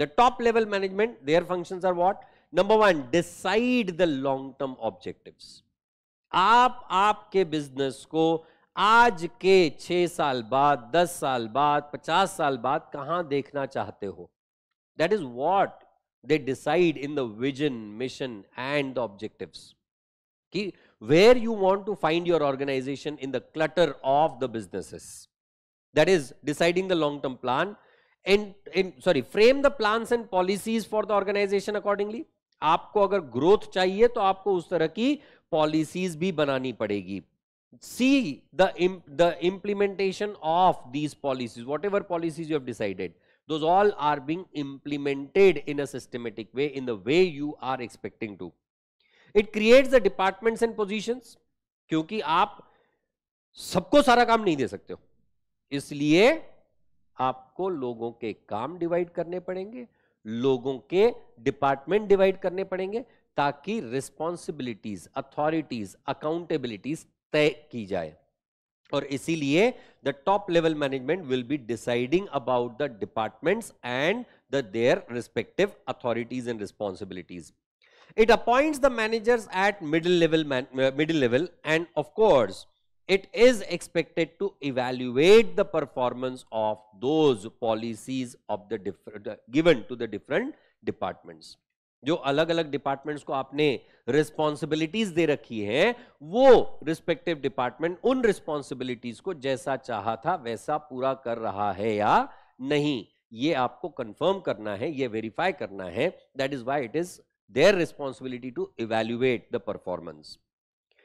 The top level management, their functions are what? Number one, decide the long term objectives. आप आपके business को आज के छह साल बाद दस साल बाद पचास साल बाद कहां देखना चाहते हो that is what they decide in the vision mission and the objectives कि where you want to find your organisation in the clutter of the businesses that is deciding the long term plan and, in sorry frame the plans and policies for the organization accordingly aapko agar growth chahiye to aapko us tarah ki policies bhi banani padegi see the imp the implementation of these policies whatever policies you have decided those all are being implemented in a systematic way in the way you are expecting to it creates the departments and positions kyunki aap sabko sara kaam nahi de sakte ho isliye आपको लोगों के काम divide करने पड़ेंगे लोगों के department divide करने पड़ेंगे ताकि रिस्पॉन्सिबिलिटीज अथॉरिटीज अकाउंटेबिलिटीज तय की जाए और इसीलिए the top level management will be deciding about the departments and the their respective authorities and responsibilities it appoints the managers at middle level middle level and of course it is expected to evaluate the performance of those policies of the different given to the different departments जो अलग अलग departments को आपने responsibilities दे रखी है वो respective department उन responsibilities को जैसा चाहा था वैसा पूरा कर रहा है या नहीं ये आपको कंफर्म करना है ये वेरीफाई करना है that is why it is their responsibility to evaluate the performance